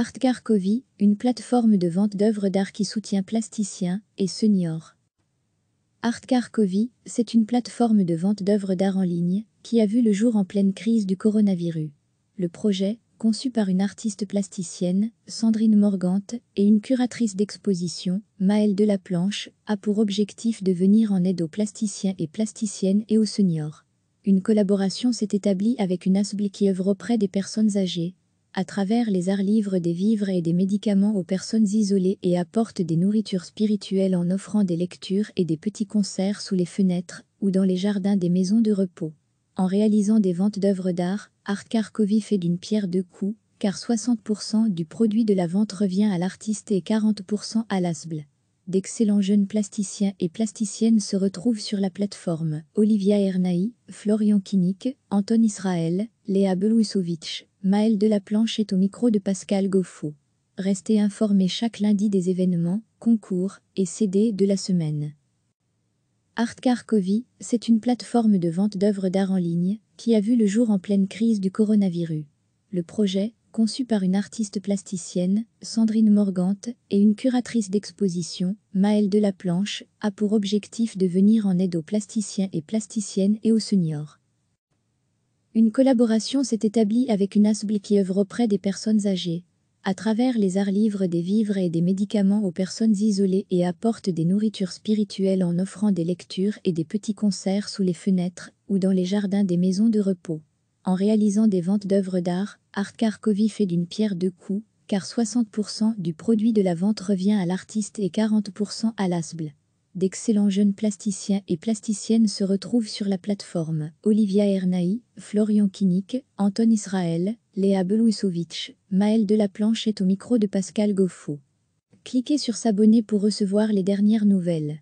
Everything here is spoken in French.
Art une plateforme de vente d'œuvres d'art qui soutient plasticiens et seniors. Art c'est une plateforme de vente d'œuvres d'art en ligne qui a vu le jour en pleine crise du coronavirus. Le projet, conçu par une artiste plasticienne, Sandrine Morgante, et une curatrice d'exposition, Maëlle Delaplanche, a pour objectif de venir en aide aux plasticiens et plasticiennes et aux seniors. Une collaboration s'est établie avec une ASBL qui œuvre auprès des personnes âgées, à travers les arts livres des vivres et des médicaments aux personnes isolées et apporte des nourritures spirituelles en offrant des lectures et des petits concerts sous les fenêtres ou dans les jardins des maisons de repos. En réalisant des ventes d'œuvres d'art, Art Carcovi fait d'une pierre deux coups, car 60% du produit de la vente revient à l'artiste et 40% à l'ASBL. D'excellents jeunes plasticiens et plasticiennes se retrouvent sur la plateforme. Olivia Ernaï, Florian Kinnick, Anton Israël, Léa de la Delaplanche est au micro de Pascal Goffo. Restez informés chaque lundi des événements, concours et CD de la semaine. Artcarcovi, c'est une plateforme de vente d'œuvres d'art en ligne qui a vu le jour en pleine crise du coronavirus. Le projet, conçu par une artiste plasticienne, Sandrine Morgante, et une curatrice d'exposition, Maëlle Delaplanche, a pour objectif de venir en aide aux plasticiens et plasticiennes et aux seniors. Une collaboration s'est établie avec une ASBL qui œuvre auprès des personnes âgées. À travers les arts livres des vivres et des médicaments aux personnes isolées et apporte des nourritures spirituelles en offrant des lectures et des petits concerts sous les fenêtres ou dans les jardins des maisons de repos. En réalisant des ventes d'œuvres d'art, Art Karkovi fait d'une pierre deux coups, car 60% du produit de la vente revient à l'artiste et 40% à l'ASBL d'excellents jeunes plasticiens et plasticiennes se retrouvent sur la plateforme. Olivia Ernaï, Florian Kinnik, Anton Israël, Léa Belousovitch, Maël Delaplanche est au micro de Pascal Goffo. Cliquez sur s'abonner pour recevoir les dernières nouvelles.